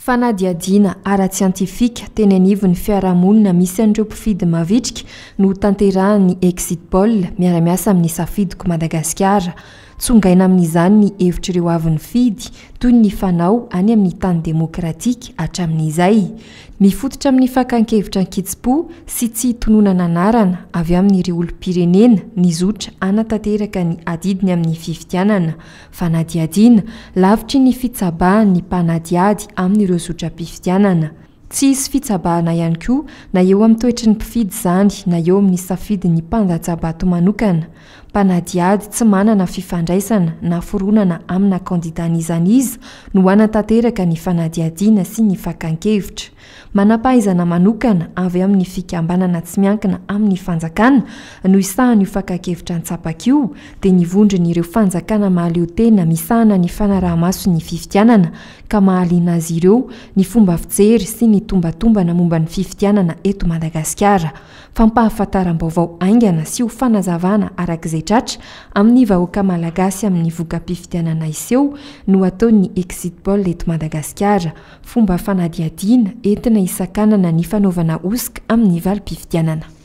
fanadiadiana ara-tsiantifika teny anivo ny fiarahamonina misy andreo mpifidy mavitrika no tanterahany ekxit paoll miaramiasa amin'ny safidiko madagasikara tsongaina amin'izany ny hevitr'ireo avin'ny fidy toyy ny fanao any amin'ny tany demokratika hatramin'izay ny fototra amin'ny fakankevitra nkitsi-po sy tsy hitonoanananarana avy amin'n'ireo olompirenena ny zotra anatanteraka ny adidiny amin'ny fifitianana fanadiadiana lavitry ny fitsabahany ny mpanadiady amin'n'ireo zotrampifitianana tsy isy fitsabahna ihany koa na eo amin'ny toetry ny mpifidy zany na eo amin'ny safidy ny mpandatsabato manokana mpanadiady tsy manana fifandraisana na fronana aminakandidanizanizy no anataeka ny fanadiadina sy ny fakankevitramanapahizana manokana avy amin'ny fikambanana tsy miankina amin'ny anjakana no isahan'ioakankevitra n-tsapakio de nyvondron'ireo fanjakana mahalotena misahana ny fanarahmaso ny fifitianana ka mahalina azy ireo ny fomba fitsery sy ny tombatombana momba ny fivitianana eto madagasikara fampahafantaram-baovao aingana sy ho fanazavana arak'izay tratra amin'ny vahoaka malagasy amin'ny vokam-pivitianana iseho no atao ny exid ball eto madagasikara fomba fanadiadiana entina isan-kanana ny fanaovana osika amin'ny valy-pifidianana